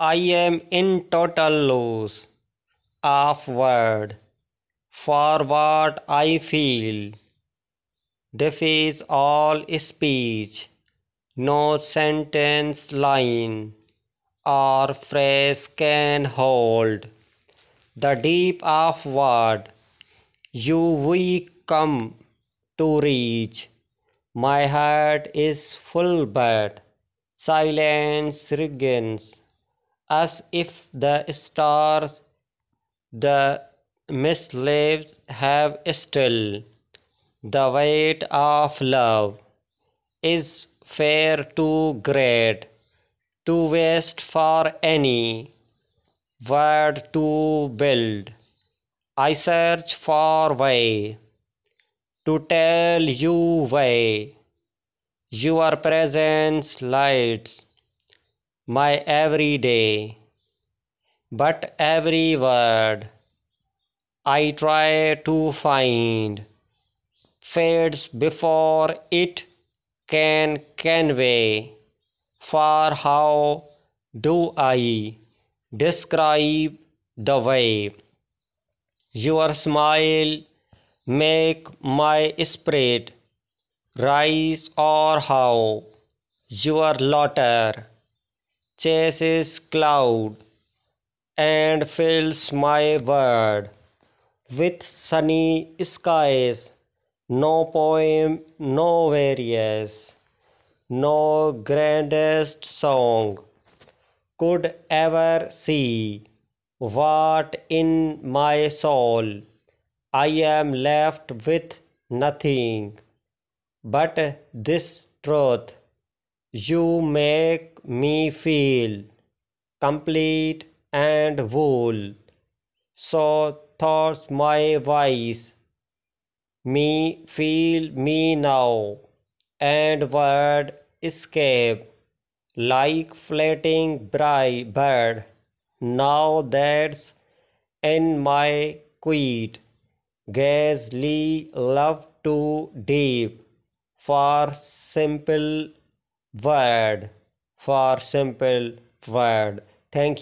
I am in total loss of word for what I feel. Defies all speech, no sentence line or phrase can hold the deep of word you we come to reach. My heart is full, but silence regains as if the stars the mislaves have still the weight of love is fair too great to waste for any word to build i search for way to tell you why your presence lights my every day, but every word I try to find fades before it can convey. For how do I describe the way your smile make my spirit rise or how your laughter chases cloud and fills my world with sunny skies. No poem, no various, no grandest song could ever see what in my soul I am left with nothing but this truth you make me feel complete and whole. So thoughts my voice, Me feel me now, and word escape like flitting bird. Now that's in my quid. Gazely love too deep for simple word for simple word thank you